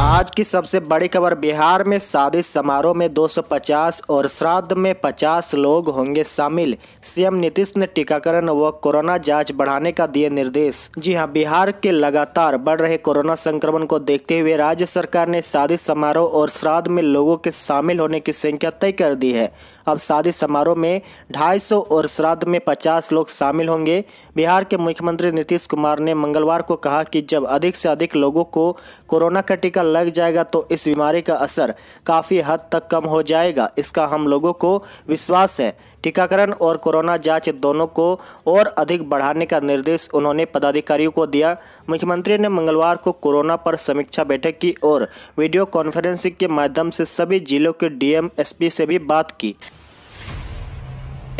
आज की सबसे बड़ी खबर बिहार में शादी समारोह में 250 और श्राद्ध में 50 लोग होंगे शामिल सीएम नीतीश ने टीकाकरण व कोरोना जांच बढ़ाने का दिए निर्देश जी हां बिहार के लगातार बढ़ रहे कोरोना संक्रमण को देखते हुए राज्य सरकार ने शादी समारोह और श्राद्ध में लोगों के शामिल होने की संख्या तय कर दी है अब शादी समारोह में ढाई और श्राद्ध में पचास लोग शामिल होंगे बिहार के मुख्यमंत्री नीतीश कुमार ने मंगलवार को कहा की जब अधिक से अधिक लोगों को कोरोना का टीका लग जाएगा तो इस बीमारी का असर काफ़ी हद तक कम हो जाएगा इसका हम लोगों को विश्वास है टीकाकरण और कोरोना जांच दोनों को और अधिक बढ़ाने का निर्देश उन्होंने पदाधिकारियों को दिया मुख्यमंत्री ने मंगलवार को कोरोना पर समीक्षा बैठक की और वीडियो कॉन्फ्रेंसिंग के माध्यम से सभी जिलों के डीएम एसपी से भी बात की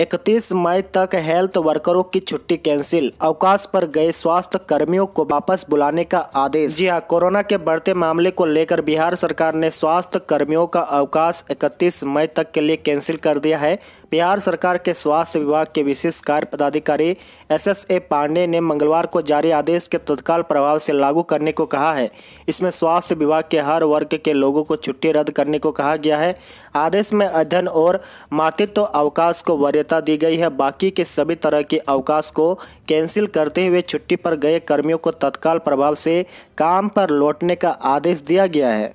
इकतीस मई तक हेल्थ वर्करों की छुट्टी कैंसिल अवकाश पर गए स्वास्थ्य कर्मियों को वापस बुलाने का आदेश जी हाँ कोरोना के बढ़ते मामले को लेकर बिहार सरकार ने स्वास्थ्य कर्मियों का अवकाश इकतीस मई तक के लिए कैंसिल कर दिया है बिहार सरकार के स्वास्थ्य विभाग के विशेष कार्य पदाधिकारी एस एस ए पांडे ने मंगलवार को जारी आदेश के तत्काल प्रभाव से लागू करने को कहा है इसमें स्वास्थ्य विभाग के हर वर्ग के लोगों को छुट्टी रद्द करने को कहा गया है आदेश में अध्ययन और मातृत्व अवकाश को वरीयता दी गई है बाकी के सभी तरह के अवकाश को कैंसिल करते हुए छुट्टी पर गए कर्मियों को तत्काल प्रभाव से काम पर लौटने का आदेश दिया गया है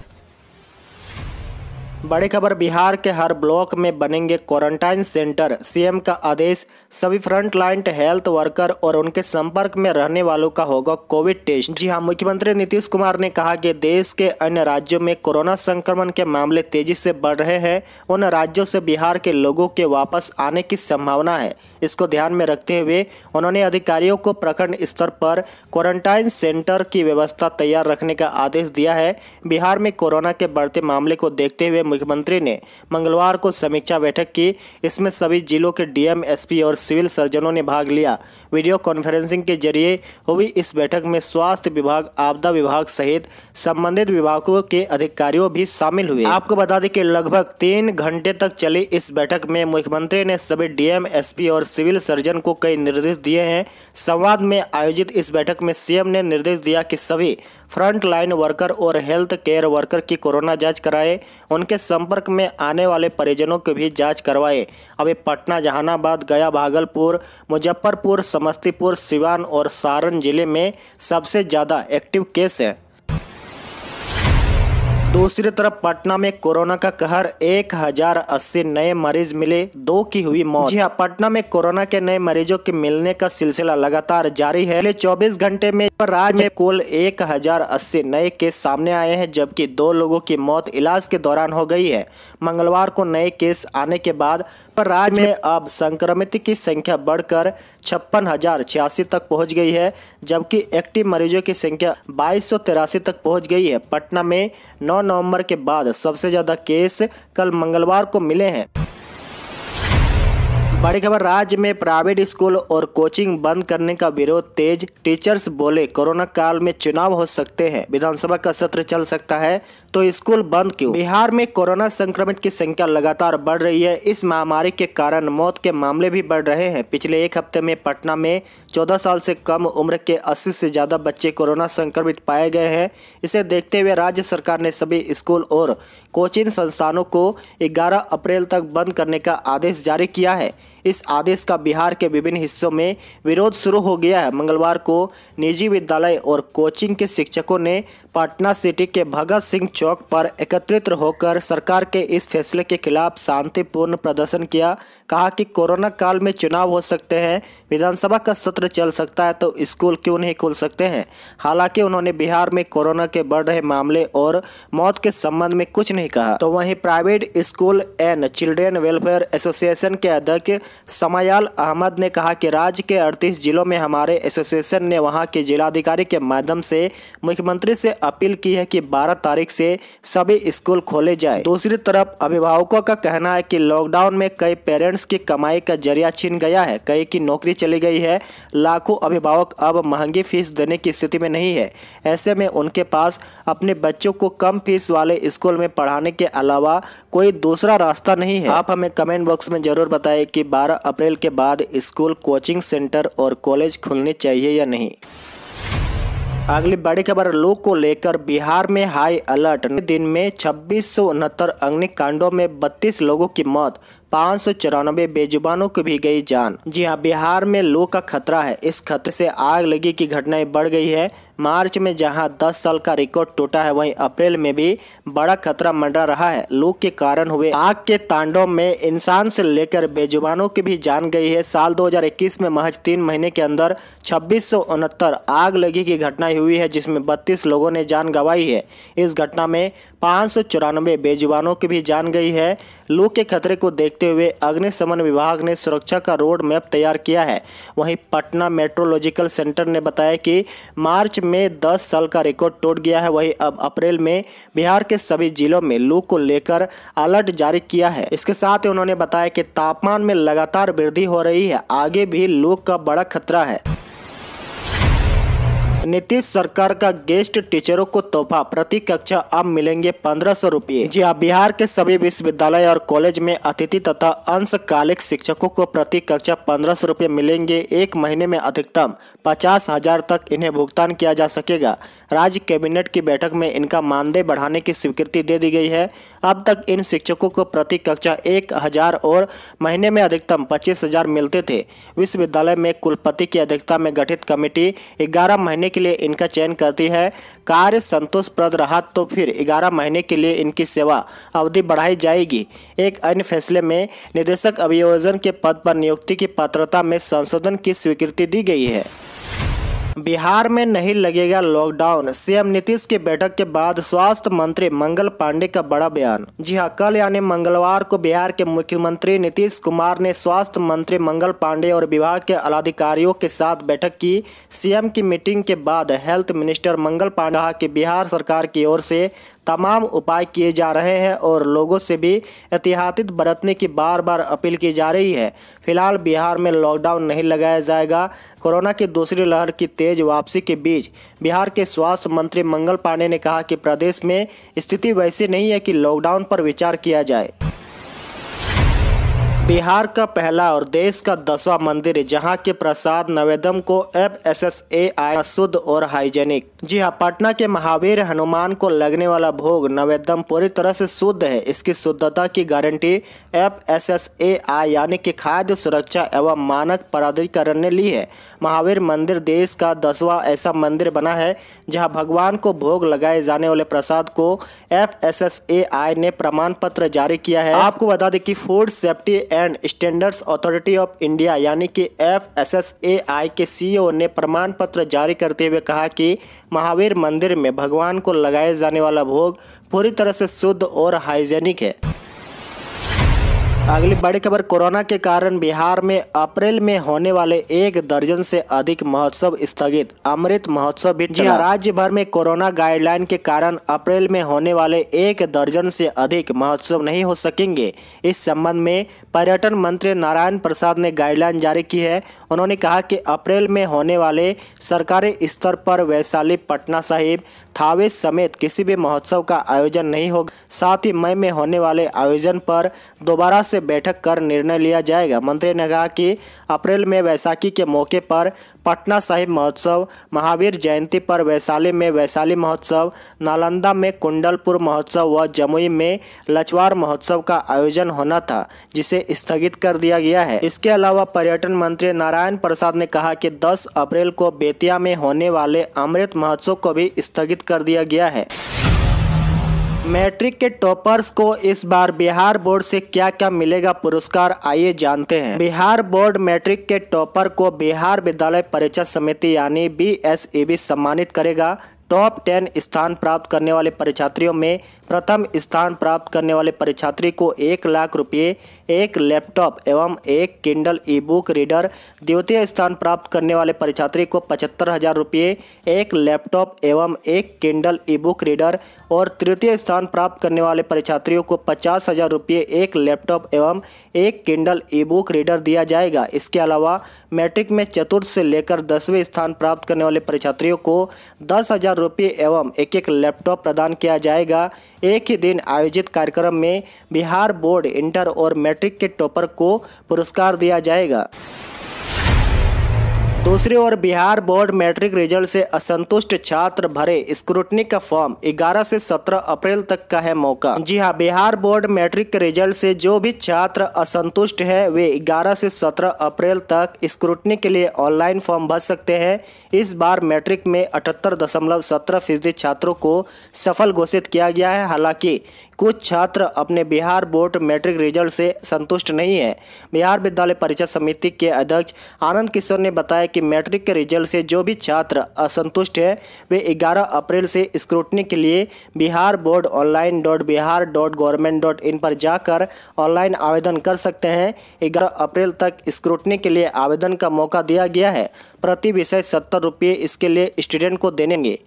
बड़ी खबर बिहार के हर ब्लॉक में बनेंगे क्वारंटाइन सेंटर सीएम का आदेश सभी फ्रंट लाइन हेल्थ वर्कर और उनके संपर्क में रहने वालों का होगा कोविड टेस्ट जी हां मुख्यमंत्री नीतीश कुमार ने कहा कि देश के अन्य राज्यों में कोरोना संक्रमण के मामले तेजी से बढ़ रहे हैं उन राज्यों से बिहार के लोगों के वापस आने की संभावना है इसको ध्यान में रखते हुए उन्होंने अधिकारियों को प्रखंड स्तर पर क्वारंटाइन सेंटर की व्यवस्था तैयार रखने का आदेश दिया है बिहार में कोरोना के बढ़ते मामले को देखते हुए मुख्यमंत्री ने मंगलवार को समीक्षा बैठक की इसमें सभी जिलों के डीएम एसपी और सिविल सर्जनों ने भाग लिया वीडियो कॉन्फ्रेंसिंग के जरिए हुई इस बैठक में स्वास्थ्य विभाग आपदा विभाग सहित संबंधित विभागों के अधिकारियों भी शामिल हुए आपको बता दें कि लगभग तीन घंटे तक चली इस बैठक में मुख्यमंत्री ने सभी डीएम एसपी और सिविल सर्जन को कई निर्देश दिए हैं संवाद में आयोजित इस बैठक में सीएम ने निर्देश दिया कि सभी फ्रंट लाइन वर्कर और हेल्थ केयर वर्कर की कोरोना जांच कराए उनके संपर्क में आने वाले परिजनों की भी जांच करवाए अभी पटना जहानाबाद गया भागलपुर मुजफ्फरपुर समस्तीपुर सिवान और सारण जिले में सबसे ज़्यादा एक्टिव केस हैं दूसरी तरफ पटना में कोरोना का कहर एक हजार अस्सी नए मरीज मिले दो की हुई मौत जी हाँ पटना में कोरोना के नए मरीजों के मिलने का सिलसिला लगातार जारी है पिछले 24 घंटे में राज्य में कुल एक हजार अस्सी नए केस सामने आए हैं जबकि दो लोगों की मौत इलाज के दौरान हो गई है मंगलवार को नए केस आने के बाद राज्य में अब संक्रमित की संख्या बढ़कर छप्पन हजार छियासी तक पहुँच गई है जबकि एक्टिव मरीजों की संख्या बाईस तक पहुँच गई है पटना में नौ नवंबर के बाद सबसे ज़्यादा केस कल मंगलवार को मिले हैं बड़ी खबर राज्य में प्राइवेट स्कूल और कोचिंग बंद करने का विरोध तेज टीचर्स बोले कोरोना काल में चुनाव हो सकते हैं विधानसभा का सत्र चल सकता है तो स्कूल बंद क्यों बिहार में कोरोना संक्रमित की संख्या लगातार बढ़ रही है इस महामारी के कारण मौत के मामले भी बढ़ रहे हैं पिछले एक हफ्ते में पटना में 14 साल से कम उम्र के 80 से ज़्यादा बच्चे कोरोना संक्रमित पाए गए हैं इसे देखते हुए राज्य सरकार ने सभी स्कूल और कोचिंग संस्थानों को ग्यारह अप्रैल तक बंद करने का आदेश जारी किया है इस आदेश का बिहार के विभिन्न हिस्सों में विरोध शुरू हो गया है मंगलवार को निजी विद्यालय और कोचिंग के शिक्षकों ने पटना सिटी के भगत सिंह चौक पर एकत्रित होकर सरकार के इस फैसले के खिलाफ शांतिपूर्ण प्रदर्शन किया कहा कि कोरोना काल में चुनाव हो सकते हैं विधानसभा का सत्र चल सकता है तो स्कूल क्यों नहीं खुल सकते हैं हालांकि उन्होंने बिहार में कोरोना के बढ़ रहे मामले और मौत के संबंध में कुछ नहीं कहा तो वहीं private school and children welfare association के अध्यक्ष समायाल अहमद ने कहा कि राज्य के 38 जिलों में हमारे एसोसिएशन ने वहां के जिलाधिकारी के माध्यम से मुख्यमंत्री से अपील की है कि 12 तारीख से सभी स्कूल खोले जाए दूसरी तरफ अभिभावकों का कहना है कि लॉकडाउन में कई पेरेंट्स की कमाई का जरिया छीन गया है कई की नौकरी चली गई है लाखों अभिभावक अब महंगी फीस देने की स्थिति में नहीं है ऐसे में उनके पास अपने बच्चों को कम फीस वाले स्कूल में पढ़ाने के अलावा कोई दूसरा रास्ता नहीं है आप हमें कमेंट बॉक्स में जरूर बताए की 12 अप्रैल के बाद स्कूल कोचिंग सेंटर और कॉलेज खुलने चाहिए या नहीं अगली बड़ी खबर लू को लेकर बिहार में हाई अलर्ट दिन में छब्बीस सौ उनहत्तर अग्निकांडों में 32 लोगों की मौत पाँच सौ चौरानबे बेजुबानों की भी गई जान जी हाँ बिहार में लू का खतरा है इस खतरे से आग लगी की घटनाएं बढ़ गई है मार्च में जहां 10 साल का रिकॉर्ड टूटा है वहीं अप्रैल में भी बड़ा खतरा मंडरा रहा है लू के कारण हुए आग के तांडव में इंसान से लेकर बेजुबानों की भी जान गई है साल 2021 में महज तीन महीने के अंदर छब्बीस आग लगी की घटना हुई है जिसमें बत्तीस लोगों ने जान गंवाई है इस घटना में पाँच बेजुबानों की भी जान गई है लू के खतरे को देखते हुए अग्निशमन विभाग ने सुरक्षा का रोड मैप तैयार किया है वहीं पटना मेट्रोलॉजिकल सेंटर ने बताया कि मार्च में 10 साल का रिकॉर्ड टूट गया है वहीं अब अप्रैल में बिहार के सभी जिलों में लू को लेकर अलर्ट जारी किया है इसके साथ ही उन्होंने बताया कि तापमान में लगातार वृद्धि हो रही है आगे भी लू का बड़ा खतरा है नीतीश सरकार का गेस्ट टीचरों को तोहफा प्रति कक्षा अब मिलेंगे पंद्रह सौ रूपये जी हाँ बिहार के सभी विश्वविद्यालय और कॉलेज में अतिथि तथा अंशकालिक शिक्षकों को प्रति कक्षा पंद्रह सौ रूपये मिलेंगे एक महीने में अधिकतम पचास हजार तक इन्हें भुगतान किया जा सकेगा राज्य कैबिनेट की बैठक में इनका मानदेय बढ़ाने की स्वीकृति दे दी गई है अब तक इन शिक्षकों को प्रति कक्षा एक हजार और महीने में अधिकतम पच्चीस हजार मिलते थे विश्वविद्यालय में कुलपति की अध्यक्षता में गठित कमेटी ग्यारह महीने के लिए इनका चयन करती है कार्य संतोषप्रद रहा तो फिर ग्यारह महीने के लिए इनकी सेवा अवधि बढ़ाई जाएगी एक अन्य फैसले में निदेशक अभियोजन के पद पर नियुक्ति की पात्रता में संशोधन की स्वीकृति दी गई है बिहार में नहीं लगेगा लॉकडाउन सीएम नीतीश की बैठक के बाद स्वास्थ्य मंत्री मंगल पांडे का बड़ा बयान जी हाँ कल यानी मंगलवार को बिहार के मुख्यमंत्री नीतीश कुमार ने स्वास्थ्य मंत्री मंगल पांडे और विभाग के अधिकारियों के साथ बैठक की सीएम की मीटिंग के बाद हेल्थ मिनिस्टर मंगल पांडे की बिहार सरकार की ओर से तमाम उपाय किए जा रहे हैं और लोगों से भी एहतियात बरतने की बार बार अपील की जा रही है फिलहाल बिहार में लॉकडाउन नहीं लगाया जाएगा कोरोना की दूसरी लहर की तेज वापसी के बीच बिहार के स्वास्थ्य मंत्री मंगल पांडे ने कहा कि प्रदेश में स्थिति वैसी नहीं है कि लॉकडाउन पर विचार किया जाए बिहार का पहला और देश का दसवां मंदिर जहां के प्रसाद नवेदम को F S S A I शुद्ध और हाइजेनिक जी हाँ पटना के महावीर हनुमान को लगने वाला भोग नवेदम पूरी तरह से शुद्ध है इसकी शुद्धता की guarantee F S S A I यानी कि खाद्य सुरक्षा एवं मानक प्राधिकरण ने ली है महावीर मंदिर देश का दसवां ऐसा मंदिर बना है जहाँ भगवान को भोग लगाए जाने वाले प्रसाद को F S S A I ने प्रमाण पत्र जारी किया है आपको बता दें कि food safety and standards authority of India यानी कि F S S A I के सी ओ e ने प्रमाण पत्र जारी करते हुए कहा कि महावीर मंदिर में भगवान को लगाए जाने वाला भोग पूरी तरह से शुद्ध और हाइजेनिक है अगली बड़ी खबर कोरोना के कारण बिहार में अप्रैल में होने वाले एक दर्जन से अधिक महोत्सव स्थगित अमृत महोत्सव भी जी हाँ। राज्य भर में कोरोना गाइडलाइन के कारण अप्रैल में होने वाले एक दर्जन से अधिक महोत्सव नहीं हो सकेंगे इस संबंध में पर्यटन मंत्री नारायण प्रसाद ने गाइडलाइन जारी की है उन्होंने कहा कि अप्रैल में होने वाले सरकारी स्तर पर वैशाली पटना साहिब थावे समेत किसी भी महोत्सव का आयोजन नहीं होगा साथ ही मई में होने वाले आयोजन पर दोबारा से बैठक कर निर्णय लिया जाएगा मंत्री ने कहा कि अप्रैल में वैसाखी के मौके पर पटना साहिब महोत्सव महावीर जयंती पर वैशाली में वैशाली महोत्सव नालंदा में कुंडलपुर महोत्सव व जमुई में लचवार महोत्सव का आयोजन होना था जिसे स्थगित कर दिया गया है इसके अलावा पर्यटन मंत्री नारायण नारायण प्रसाद ने कहा कि 10 अप्रैल को बेतिया में होने वाले अमृत महोत्सव को भी स्थगित कर दिया गया है मैट्रिक के टॉपर्स को इस बार बिहार बोर्ड से क्या क्या मिलेगा पुरस्कार आइए जानते हैं बिहार बोर्ड मैट्रिक के टॉपर को बिहार विद्यालय परीक्षा समिति यानी बी e सम्मानित करेगा टॉप टेन स्थान प्राप्त करने वाले परीक्षार्थियों में प्रथम स्थान प्राप्त करने वाले परीक्षार्थी को एक लाख रुपये एक लैपटॉप एवं एक किंडल ई बुक रीडर द्वितीय स्थान प्राप्त करने वाले परीक्षार्थी को पचहत्तर हज़ार रुपये एक लैपटॉप एवं एक किंडल ई बुक रीडर और तृतीय स्थान प्राप्त करने वाले परीक्षार्थियों को पचास हज़ार रुपये एक लैपटॉप एवं एक किंडल ई बुक रीडर दिया जाएगा इसके अलावा मैट्रिक में चतुर्थ से लेकर दसवें स्थान प्राप्त करने वाले परीक्षार्थियों को दस हज़ार रुपये एवं एक एक लैपटॉप प्रदान किया जाएगा एक ही दिन आयोजित कार्यक्रम में बिहार बोर्ड इंटर और मैट्रिक के टॉपर को पुरस्कार दिया जाएगा दूसरी ओर बिहार बोर्ड मैट्रिक रिजल्ट से असंतुष्ट छात्र भरे स्क्रूटनी का फॉर्म 11 से 17 अप्रैल तक का है मौका जी हां बिहार बोर्ड मैट्रिक के रिजल्ट से जो भी छात्र असंतुष्ट है वे 11 से 17 अप्रैल तक स्क्रूटनी के लिए ऑनलाइन फॉर्म भर सकते हैं इस बार मैट्रिक में अठहत्तर दशमलव सत्रह फीसदी छात्रों को सफल घोषित किया गया है हालांकि कुछ छात्र अपने बिहार बोर्ड मैट्रिक रिजल्ट से संतुष्ट नहीं है बिहार विद्यालय परिषद समिति के अध्यक्ष आनंद किशोर ने बताया कि मैट्रिक के रिजल्ट से जो भी छात्र असंतुष्ट हैं वे 11 अप्रैल से स्क्रूटनी के लिए Bihar board online dot Bihar dot government dot in पर जाकर ऑनलाइन आवेदन कर सकते हैं ग्यारह अप्रैल तक स्क्रूटनी के लिए आवेदन का मौका दिया गया है प्रति विषय सत्तर रुपये इसके लिए स्टूडेंट को देनेंगे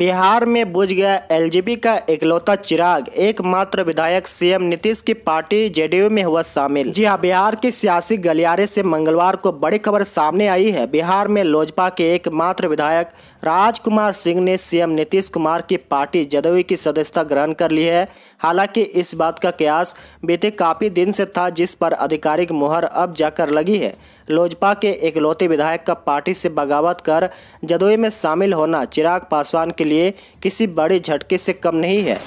बिहार में बुझ गया एलजेपी का इकलौता चिराग एकमात्र विधायक सीएम नीतीश की पार्टी जेडीयू में हुआ शामिल जी हाँ बिहार के सियासी गलियारे से मंगलवार को बड़ी खबर सामने आई है बिहार में लोजपा के एकमात्र विधायक राजकुमार सिंह ने सीएम नीतीश कुमार की पार्टी जदयू की सदस्यता ग्रहण कर ली है हालांकि इस बात का कयास बीते काफी दिन से था जिस पर आधिकारिक मुहर अब जाकर लगी है लोजपा के इकलौते विधायक का पार्टी से बगावत कर जदयू में शामिल होना चिराग पासवान के लिए किसी बड़े झटके से कम नहीं है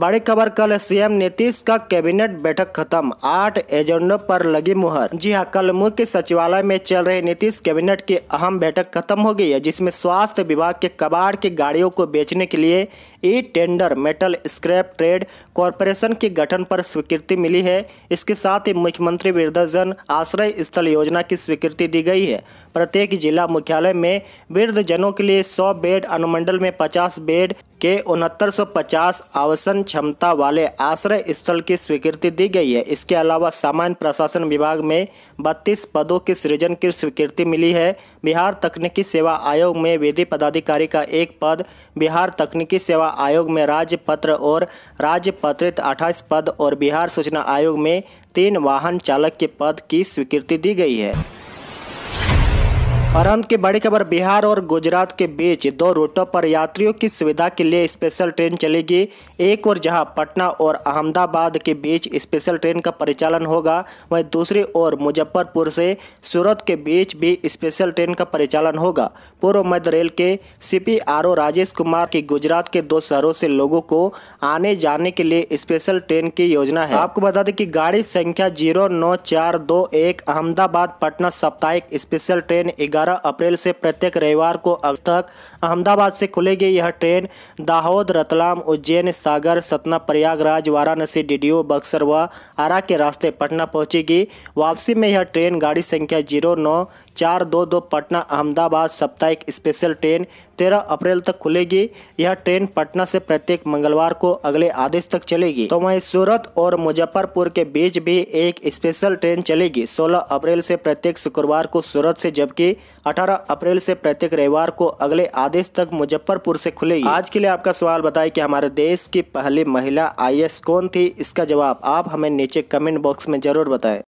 बड़ी खबर कल सीएम नीतीश का कैबिनेट बैठक खत्म आठ एजेंडों पर लगी मुहर जी हाँ कल मुख्य सचिवालय में चल रहे नीतीश कैबिनेट की अहम बैठक खत्म हो गई है जिसमें स्वास्थ्य विभाग के कबाड़ की गाड़ियों को बेचने के लिए e tender metal scrap trade corporation के गठन पर स्वीकृति मिली है इसके साथ ही मुख्यमंत्री वृद्धजन आश्रय स्थल योजना की स्वीकृति दी गई है प्रत्येक जिला मुख्यालय में वृद्धजनों के लिए सौ बेड अनुमंडल में पचास बेड के उनहत्तर आवासन क्षमता वाले आश्रय स्थल की स्वीकृति दी गई है इसके अलावा सामान्य प्रशासन विभाग में 32 पदों के सृजन की स्वीकृति मिली है बिहार तकनीकी सेवा आयोग में विधि पदाधिकारी का एक पद बिहार तकनीकी सेवा आयोग में राज्य पत्र और राज्य पत्रित अट्ठाईस पद और बिहार सूचना आयोग में तीन वाहन चालक के पद की स्वीकृति दी गई है और अंत की बड़ी खबर बिहार और गुजरात के बीच दो रूटों पर यात्रियों की सुविधा के लिए स्पेशल ट्रेन चलेगी एक और जहां पटना और अहमदाबाद के बीच स्पेशल ट्रेन का परिचालन होगा वहीं दूसरी ओर मुजफ्फरपुर से सूरत के बीच भी स्पेशल ट्रेन का परिचालन होगा पूर्व मध्य रेल के सी राजेश कुमार की गुजरात के दो शहरों से लोगों को आने जाने के लिए स्पेशल ट्रेन की योजना है आपको बता दें कि गाड़ी संख्या जीरो नौ चार दो एक अहमदाबाद पटना साप्ताहिक स्पेशल ट्रेन ग्यारह 12 अप्रैल से प्रत्येक रविवार को अब तक अहमदाबाद से खुलेगी यह ट्रेन दाहोद रतलाम उज्जैन सागर सतना प्रयागराज वाराणसी डीडीओ बक्सर व आरा के रास्ते पटना पहुंचेगी वापसी में यह ट्रेन गाड़ी संख्या जीरो नौ चार दो दो पटना अहमदाबाद साप्ताहिक स्पेशल ट्रेन तेरह अप्रैल तक खुलेगी यह ट्रेन पटना से प्रत्येक मंगलवार को अगले आदेश तक चलेगी तो वही सूरत और मुजफ्फरपुर के बीच भी एक स्पेशल ट्रेन चलेगी 16 अप्रैल से प्रत्येक शुक्रवार को सूरत से जबकि 18 अप्रैल से प्रत्येक रविवार को अगले आदेश तक मुजफ्फरपुर से खुलेगी आज के लिए आपका सवाल बताए की हमारे देश की पहली महिला आई कौन थी इसका जवाब आप हमें नीचे कमेंट बॉक्स में जरूर बताए